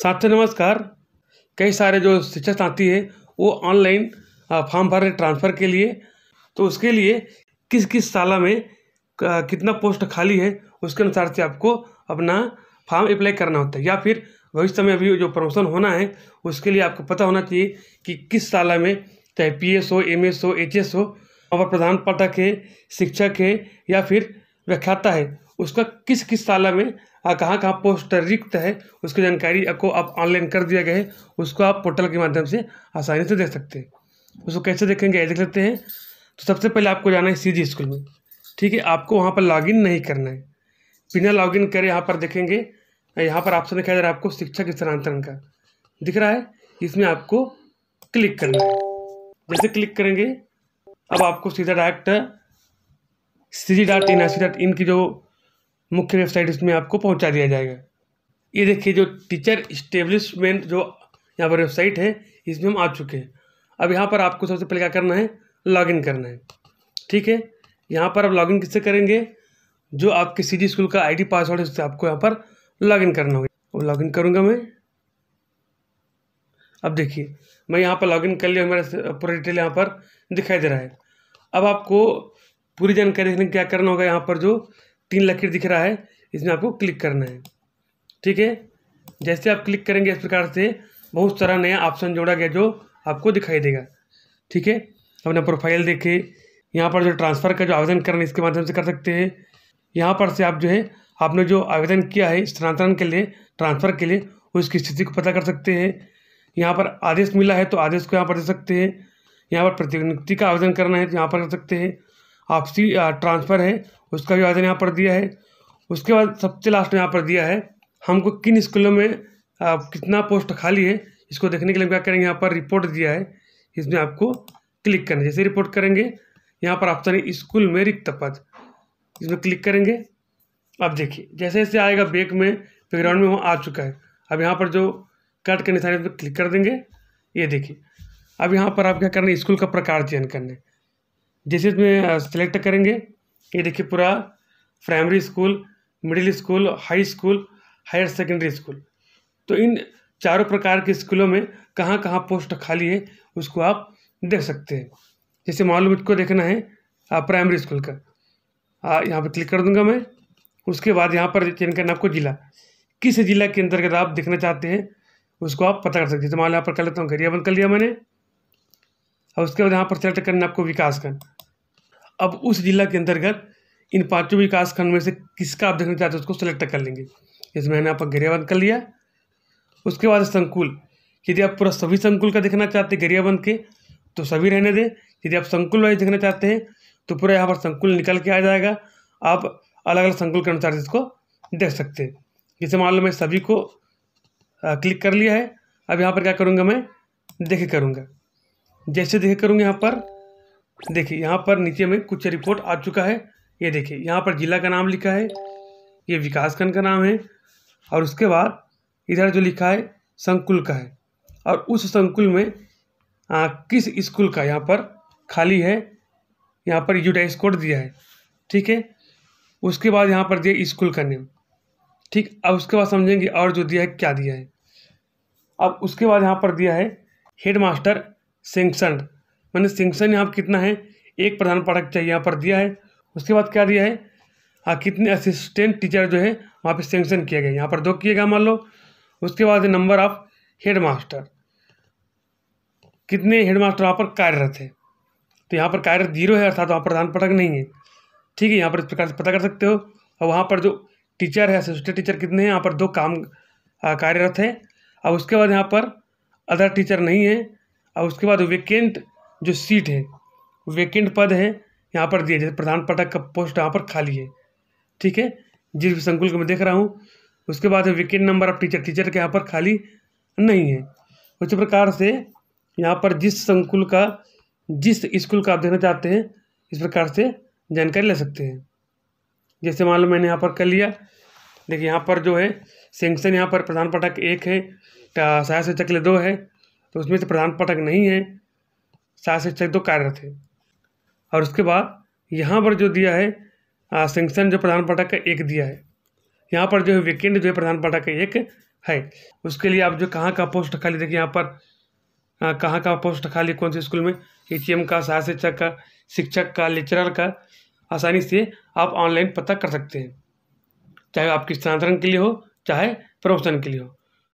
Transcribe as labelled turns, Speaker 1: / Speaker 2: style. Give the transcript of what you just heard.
Speaker 1: साथियों नमस्कार कई सारे जो शिक्षक साथी हैं वो ऑनलाइन फॉर्म भर रहे ट्रांसफ़र के लिए तो उसके लिए किस किस साल में कितना पोस्ट खाली है उसके अनुसार से आपको अपना फॉर्म अप्लाई करना होता है या फिर भविष्य में अभी जो प्रमोशन होना है उसके लिए आपको पता होना चाहिए कि किस साल में चाहे पी एस हो एम एस हो एच एस हो और प्रधान पाठक है शिक्षक है या फिर व्याख्याता है उसका किस किस ताला में कहाँ कहाँ पोस्टर रिक्त है उसकी जानकारी आपको आप ऑनलाइन कर दिया गया है उसको आप पोर्टल के माध्यम से आसानी से देख सकते हैं उसको कैसे देखेंगे देख सकते हैं तो सबसे पहले आपको जाना है सी जी स्कूल में ठीक है आपको वहाँ पर लॉगिन नहीं करना है बिना लॉगिन करे यहाँ पर देखेंगे यहाँ पर ऑप्शन दिखाया जा रहा है आपको शिक्षक स्थानांतरण का दिख रहा है इसमें आपको क्लिक करना है जैसे क्लिक करेंगे अब आपको सीधा direct C G dot N I C dot in की जो मुख्य वेबसाइट इसमें आपको पहुंचा दिया जाएगा ये देखिए जो टीचर इस्टेब्लिशमेंट जो यहाँ पर वेबसाइट है इसमें हम आ चुके हैं अब यहाँ पर आपको सबसे पहले क्या करना है लॉगिन करना है ठीक है यहाँ पर आप लॉगिन किससे करेंगे जो आपके सी स्कूल का आईडी पासवर्ड है उससे आपको यहाँ पर लॉगिन करना होगा और लॉगिन करूँगा मैं अब देखिए मैं यहाँ पर लॉगिन कर लिया मेरा पूरा डिटेल यहाँ पर दिखाई दे रहा है अब आपको पूरी जानकारी देखने क्या करना होगा यहाँ पर जो तीन लकीर दिख रहा है इसमें आपको क्लिक करना है ठीक है जैसे आप क्लिक करेंगे इस प्रकार से बहुत सारा नया ऑप्शन जोड़ा गया जो आपको दिखाई देगा ठीक है अपना प्रोफाइल देखें यहाँ पर जो ट्रांसफ़र का जो आवेदन करना इसके माध्यम से कर सकते हैं यहाँ पर से आप जो है आपने जो आवेदन किया है स्थानांतरण के लिए ट्रांसफ़र के लिए उसकी स्थिति को पता कर सकते हैं यहाँ पर आदेश मिला है तो आदेश को यहाँ पर दे सकते हैं यहाँ पर प्रतिनियुक्ति का आवेदन करना है तो यहाँ पर कर सकते हैं आपसी ट्रांसफ़र है उसका भी आवेदन यहाँ पर दिया है उसके बाद सबसे लास्ट में यहाँ पर दिया है हमको किन स्कूलों में आ, कितना पोस्ट खाली है इसको देखने के लिए हम क्या करेंगे यहाँ पर रिपोर्ट दिया है इसमें आपको क्लिक करना जैसे रिपोर्ट करेंगे यहाँ पर ऑप्शन है स्कूल में रिक्त पद इसमें क्लिक करेंगे अब देखिए जैसे जैसे आएगा बैक में बैकग्राउंड में वो आ चुका है अब यहाँ पर जो कट के निशान पर क्लिक कर देंगे ये देखिए अब यहाँ पर आप क्या करना है स्कूल का प्रकार चयन करना है जैसे इसमें सेलेक्ट करेंगे ये देखिए पूरा primary school middle school high school higher secondary school तो इन चारों प्रकार के स्कूलों में कहाँ कहाँ पोस्ट खाली है उसको आप देख सकते हैं जैसे मालूम को देखना है प्राइमरी स्कूल का आ, यहाँ पर क्लिक कर दूंगा मैं उसके बाद यहाँ पर चयन करना आपको ज़िला किस ज़िला के अंतर्गत आप देखना चाहते हैं उसको आप पता कर सकते हैं तो मान लो यहाँ पर कर लेता हूँ घरिया बंद कर लिया मैंने और उसके बाद यहाँ पर सेलेक्ट करना आपको विकासखंड अब उस जिला के अंतर्गत इन पाँचों विकास खंड में से किसका आप देखना चाहते हैं उसको सेलेक्ट कर लेंगे जैसे मैंने आपका गरियाबंद कर लिया उसके बाद संकुल यदि आप पूरा सभी संकुल का देखना चाहते हैं गरियाबंद के तो सभी रहने दें यदि आप संकुल वाइज देखना चाहते हैं तो पूरा यहाँ पर संकुल निकल के आ जाएगा आप अलग अलग संकुल के अनुसार इसको देख सकते हैं जैसे मान लो मैं सभी को आ, क्लिक कर लिया है अब यहाँ पर क्या करूँगा मैं देखे करूँगा जैसे देखे करूँगा यहाँ पर देखिए यहाँ पर नीचे में कुछ रिपोर्ट आ चुका है ये देखिए यहाँ पर जिला का नाम लिखा है ये विकासखंड का नाम है और उसके बाद इधर जो लिखा है संकुल का है और उस संकुल में आ, किस स्कूल का यहाँ पर खाली है यहाँ पर यूडाइस कोड दिया है ठीक है उसके बाद यहाँ पर दिया स्कूल का नेम ठीक अब उसके बाद समझेंगे और जो दिया है क्या दिया है अब उसके बाद यहाँ पर दिया है हेड मास्टर मैंने सिंक्शन यहाँ पर कितना है एक प्रधान पाठक चाहिए यहाँ पर दिया है उसके बाद क्या दिया है हाँ कितने असिस्टेंट टीचर जो है वहाँ पे सेंक्शन किया गया यहाँ पर दो किए गए मान लो उसके बाद नंबर ऑफ हेड मास्टर कितने हेड मास्टर वहाँ पर कार्यरत है तो यहाँ पर कार्यरत जीरो है अर्थात वहाँ प्रधान पाठक नहीं है ठीक है यहाँ पर इस प्रकार से पता कर सकते हो और वहाँ पर जो टीचर है असिस्टेंट टीचर कितने हैं यहाँ पर दो काम कार्यरत है और उसके बाद यहाँ पर अदर टीचर नहीं है और उसके बाद वेकेंट जो सीट है वेकेंट पद है यहाँ पर दिए जैसे प्रधान पाठक का पोस्ट यहाँ पर खाली है ठीक है जिस संकुल को मैं देख रहा हूँ उसके बाद है नंबर ऑफ टीचर टीचर के यहाँ पर खाली नहीं है उसी प्रकार से यहाँ पर जिस संकुल का जिस स्कूल का आप देखना चाहते हैं इस प्रकार से जानकारी ले सकते हैं जैसे मान लो मैंने यहाँ पर कर लिया देखिए यहाँ पर जो है सेंक्शन यहाँ पर प्रधान पाठक एक है सहायक शिक्षक लिए दो है तो उसमें से प्रधान पाठक नहीं है सात शिक्षक तो कार्यरत है और उसके बाद यहाँ पर जो दिया है सेंक्शन जो प्रधान पाठक का एक दिया है यहाँ पर जो है वीकेंड जो है प्रधान पाठक का एक है उसके लिए आप जो कहाँ का पोस्ट खाली देखिए यहाँ पर कहाँ का पोस्ट खाली कौन से स्कूल में ए का सहायक शिक्षक का शिक्षक का लेक्चरर का आसानी से आप ऑनलाइन पता कर सकते हैं चाहे आपके स्थानांतरण के लिए हो चाहे प्रमोशन के लिए हो